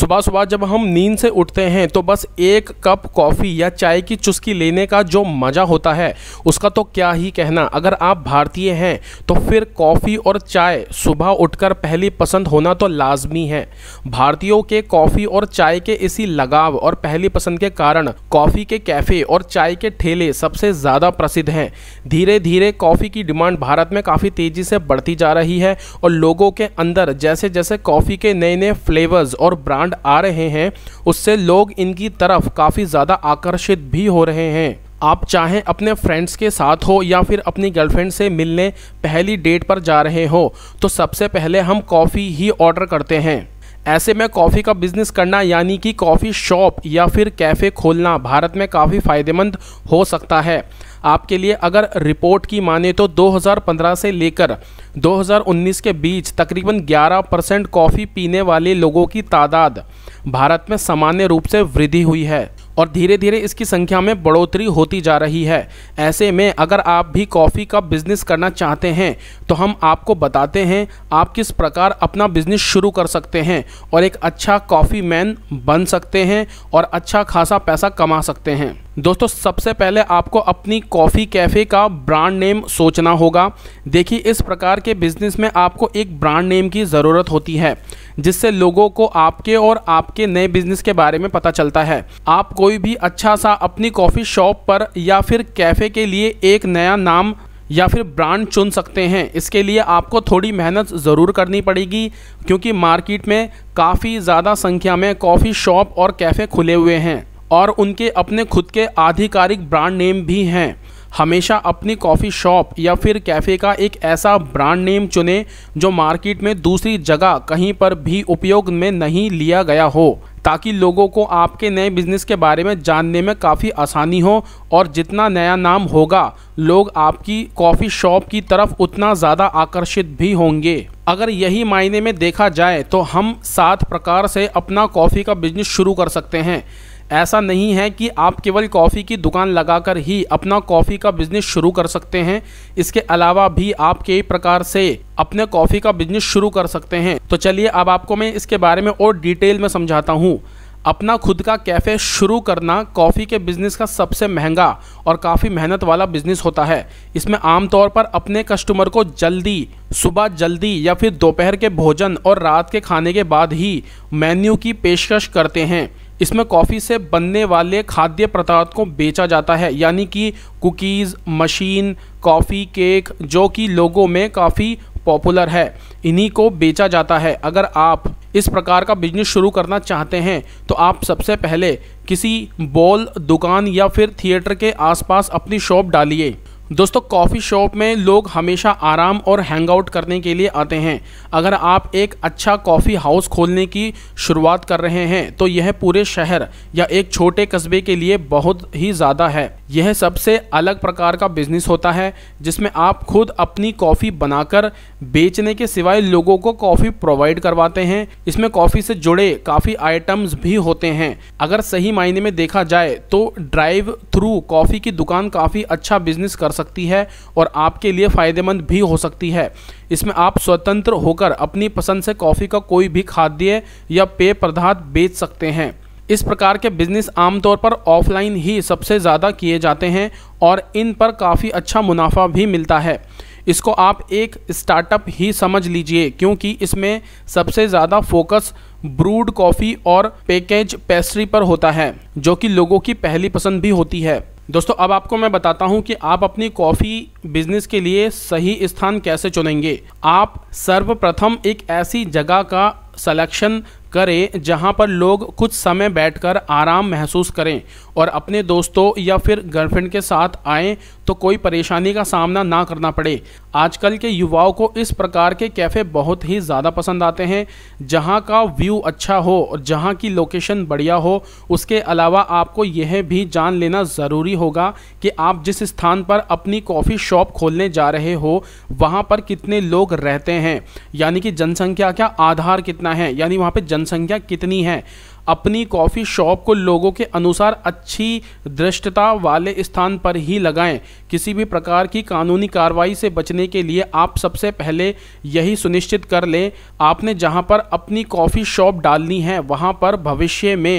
सुबह सुबह जब हम नींद से उठते हैं तो बस एक कप कॉफ़ी या चाय की चुस्की लेने का जो मज़ा होता है उसका तो क्या ही कहना अगर आप भारतीय हैं तो फिर कॉफ़ी और चाय सुबह उठकर पहली पसंद होना तो लाजमी है भारतीयों के कॉफ़ी और चाय के इसी लगाव और पहली पसंद के कारण कॉफ़ी के कैफ़े और चाय के ठेले सबसे ज़्यादा प्रसिद्ध हैं धीरे धीरे कॉफ़ी की डिमांड भारत में काफ़ी तेज़ी से बढ़ती जा रही है और लोगों के अंदर जैसे जैसे कॉफ़ी के नए नए फ्लेवर्स और ब्रांड डिमांड आ रहे हैं उससे लोग इनकी तरफ काफ़ी ज़्यादा आकर्षित भी हो रहे हैं आप चाहें अपने फ्रेंड्स के साथ हो या फिर अपनी गर्लफ्रेंड से मिलने पहली डेट पर जा रहे हो तो सबसे पहले हम कॉफ़ी ही ऑर्डर करते हैं ऐसे में कॉफ़ी का बिजनेस करना यानी कि कॉफ़ी शॉप या फिर कैफ़े खोलना भारत में काफ़ी फ़ायदेमंद हो सकता है आपके लिए अगर रिपोर्ट की माने तो 2015 से लेकर 2019 के बीच तकरीबन 11 परसेंट कॉफ़ी पीने वाले लोगों की तादाद भारत में सामान्य रूप से वृद्धि हुई है और धीरे धीरे इसकी संख्या में बढ़ोतरी होती जा रही है ऐसे में अगर आप भी कॉफ़ी का बिज़नेस करना चाहते हैं तो हम आपको बताते हैं आप किस प्रकार अपना बिज़नेस शुरू कर सकते हैं और एक अच्छा कॉफ़ी मैन बन सकते हैं और अच्छा खासा पैसा कमा सकते हैं दोस्तों सबसे पहले आपको अपनी कॉफ़ी कैफ़े का ब्रांड नेम सोचना होगा देखिए इस प्रकार के बिज़नेस में आपको एक ब्रांड नेम की ज़रूरत होती है जिससे लोगों को आपके और आपके नए बिज़नेस के बारे में पता चलता है आप कोई भी अच्छा सा अपनी कॉफ़ी शॉप पर या फिर कैफ़े के लिए एक नया नाम या फिर ब्रांड चुन सकते हैं इसके लिए आपको थोड़ी मेहनत ज़रूर करनी पड़ेगी क्योंकि मार्केट में काफ़ी ज़्यादा संख्या में कॉफ़ी शॉप और कैफ़े खुले हुए हैं और उनके अपने खुद के आधिकारिक ब्रांड नेम भी हैं हमेशा अपनी कॉफ़ी शॉप या फिर कैफ़े का एक ऐसा ब्रांड नेम चुने जो मार्केट में दूसरी जगह कहीं पर भी उपयोग में नहीं लिया गया हो ताकि लोगों को आपके नए बिजनेस के बारे में जानने में काफ़ी आसानी हो और जितना नया नाम होगा लोग आपकी कॉफ़ी शॉप की तरफ उतना ज़्यादा आकर्षित भी होंगे अगर यही मायने में देखा जाए तो हम सात प्रकार से अपना कॉफ़ी का बिजनेस शुरू कर सकते हैं ऐसा नहीं है कि आप केवल कॉफ़ी की दुकान लगाकर ही अपना कॉफ़ी का बिजनेस शुरू कर सकते हैं इसके अलावा भी आप कई प्रकार से अपने कॉफ़ी का बिजनेस शुरू कर सकते हैं तो चलिए अब आपको मैं इसके बारे में और डिटेल में समझाता हूँ अपना खुद का कैफ़े शुरू करना कॉफ़ी के बिज़नेस का सबसे महंगा और काफ़ी मेहनत वाला बिज़नेस होता है इसमें आमतौर पर अपने कस्टमर को जल्दी सुबह जल्दी या फिर दोपहर के भोजन और रात के खाने के बाद ही मेन्यू की पेशकश करते हैं इसमें कॉफ़ी से बनने वाले खाद्य पदार्थ को बेचा जाता है यानी कि कुकीज़ मशीन कॉफ़ी केक जो कि लोगों में काफ़ी पॉपुलर है इन्हीं को बेचा जाता है अगर आप इस प्रकार का बिजनेस शुरू करना चाहते हैं तो आप सबसे पहले किसी बॉल दुकान या फिर थिएटर के आसपास अपनी शॉप डालिए दोस्तों कॉफ़ी शॉप में लोग हमेशा आराम और हैंगआउट करने के लिए आते हैं अगर आप एक अच्छा कॉफ़ी हाउस खोलने की शुरुआत कर रहे हैं तो यह पूरे शहर या एक छोटे कस्बे के लिए बहुत ही ज़्यादा है यह सबसे अलग प्रकार का बिजनेस होता है जिसमें आप खुद अपनी कॉफ़ी बनाकर बेचने के सिवाय लोगों को कॉफ़ी प्रोवाइड करवाते हैं इसमें कॉफ़ी से जुड़े काफ़ी आइटम्स भी होते हैं अगर सही मायने में देखा जाए तो ड्राइव थ्रू कॉफ़ी की दुकान काफ़ी अच्छा बिजनेस कर सकती है और आपके लिए फ़ायदेमंद भी हो सकती है इसमें आप स्वतंत्र होकर अपनी पसंद से कॉफ़ी का कोई भी खाद्य या पेय पदार्थ बेच सकते हैं इस प्रकार के बिजनेस आमतौर पर ऑफलाइन ही सबसे ज़्यादा किए जाते हैं और इन पर काफ़ी अच्छा मुनाफा भी मिलता है इसको आप एक स्टार्टअप ही समझ लीजिए क्योंकि इसमें सबसे ज़्यादा फोकस ब्रूड कॉफ़ी और पैकेज पेस्ट्री पर होता है जो कि लोगों की पहली पसंद भी होती है दोस्तों अब आपको मैं बताता हूं कि आप अपनी कॉफ़ी बिजनेस के लिए सही स्थान कैसे चुनेंगे आप सर्वप्रथम एक ऐसी जगह का सलेक्शन करें जहां पर लोग कुछ समय बैठकर आराम महसूस करें और अपने दोस्तों या फिर गर्लफ्रेंड के साथ आएँ तो कोई परेशानी का सामना ना करना पड़े आजकल के युवाओं को इस प्रकार के कैफ़े बहुत ही ज़्यादा पसंद आते हैं जहां का व्यू अच्छा हो और जहां की लोकेशन बढ़िया हो उसके अलावा आपको यह भी जान लेना ज़रूरी होगा कि आप जिस स्थान पर अपनी कॉफ़ी शॉप खोलने जा रहे हो वहाँ पर कितने लोग रहते हैं यानी कि जनसंख्या का आधार कितना है यानी वहाँ पर जन जनसंख्या कितनी है अपनी कॉफ़ी शॉप को लोगों के अनुसार अच्छी दृष्टता वाले स्थान पर ही लगाएं किसी भी प्रकार की कानूनी कार्रवाई से बचने के लिए आप सबसे पहले यही सुनिश्चित कर लें आपने जहां पर अपनी कॉफ़ी शॉप डालनी है वहां पर भविष्य में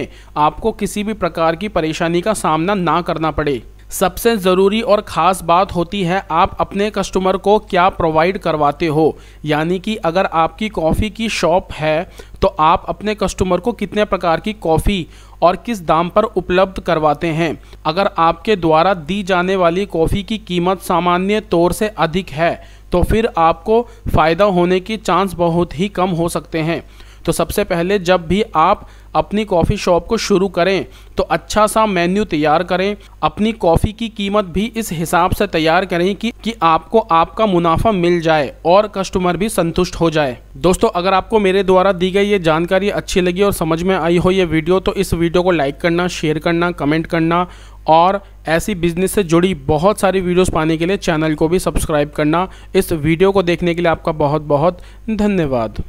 आपको किसी भी प्रकार की परेशानी का सामना ना करना पड़े सबसे ज़रूरी और ख़ास बात होती है आप अपने कस्टमर को क्या प्रोवाइड करवाते हो यानी कि अगर आपकी कॉफ़ी की शॉप है तो आप अपने कस्टमर को कितने प्रकार की कॉफ़ी और किस दाम पर उपलब्ध करवाते हैं अगर आपके द्वारा दी जाने वाली कॉफ़ी की कीमत सामान्य तौर से अधिक है तो फिर आपको फ़ायदा होने के चांस बहुत ही कम हो सकते हैं तो सबसे पहले जब भी आप अपनी कॉफ़ी शॉप को शुरू करें तो अच्छा सा मेन्यू तैयार करें अपनी कॉफ़ी की कीमत भी इस हिसाब से तैयार करें कि कि आपको आपका मुनाफा मिल जाए और कस्टमर भी संतुष्ट हो जाए दोस्तों अगर आपको मेरे द्वारा दी गई ये जानकारी अच्छी लगी और समझ में आई हो ये वीडियो तो इस वीडियो को लाइक करना शेयर करना कमेंट करना और ऐसी बिजनेस से जुड़ी बहुत सारी वीडियोस पाने के लिए चैनल को भी सब्सक्राइब करना इस वीडियो को देखने के लिए आपका बहुत बहुत धन्यवाद